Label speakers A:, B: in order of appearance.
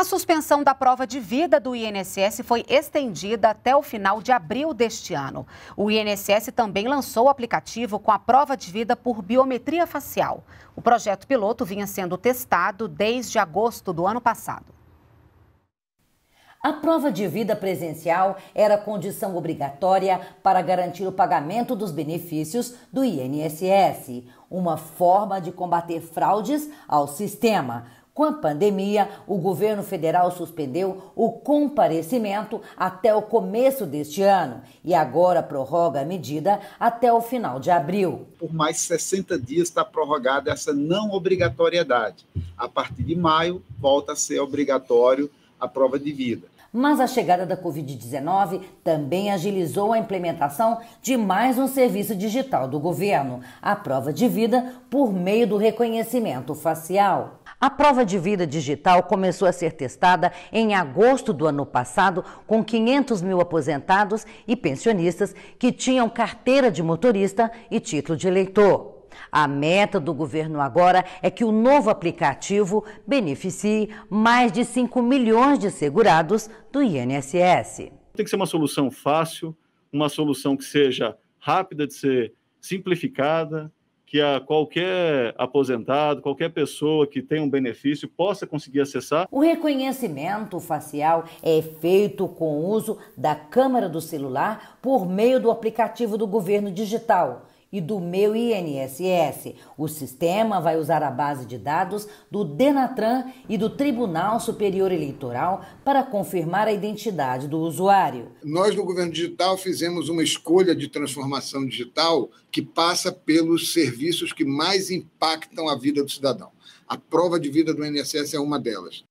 A: A suspensão da prova de vida do INSS foi estendida até o final de abril deste ano. O INSS também lançou o aplicativo com a prova de vida por biometria facial. O projeto piloto vinha sendo testado desde agosto do ano passado. A prova de vida presencial era condição
B: obrigatória para garantir o pagamento dos benefícios do INSS, uma forma de combater fraudes ao sistema. Com a pandemia, o governo federal suspendeu o comparecimento até o começo deste ano e agora prorroga a medida até o final de abril.
C: Por mais 60 dias está prorrogada essa não obrigatoriedade. A partir de maio, volta a ser obrigatório a prova de vida.
B: Mas a chegada da Covid-19 também agilizou a implementação de mais um serviço digital do governo, a prova de vida por meio do reconhecimento facial. A prova de vida digital começou a ser testada em agosto do ano passado com 500 mil aposentados e pensionistas que tinham carteira de motorista e título de eleitor. A meta do governo agora é que o novo aplicativo beneficie mais de 5 milhões de segurados do INSS.
C: Tem que ser uma solução fácil, uma solução que seja rápida de ser simplificada, que a qualquer aposentado, qualquer pessoa que tenha um benefício possa conseguir acessar. O
B: reconhecimento facial é feito com o uso da câmera do celular por meio do aplicativo do governo digital e do meu INSS. O sistema vai usar a base de dados do Denatran e do Tribunal Superior Eleitoral para confirmar a identidade do usuário.
C: Nós no governo digital fizemos uma escolha de transformação digital que passa pelos serviços que mais impactam a vida do cidadão. A prova de vida do INSS é uma delas.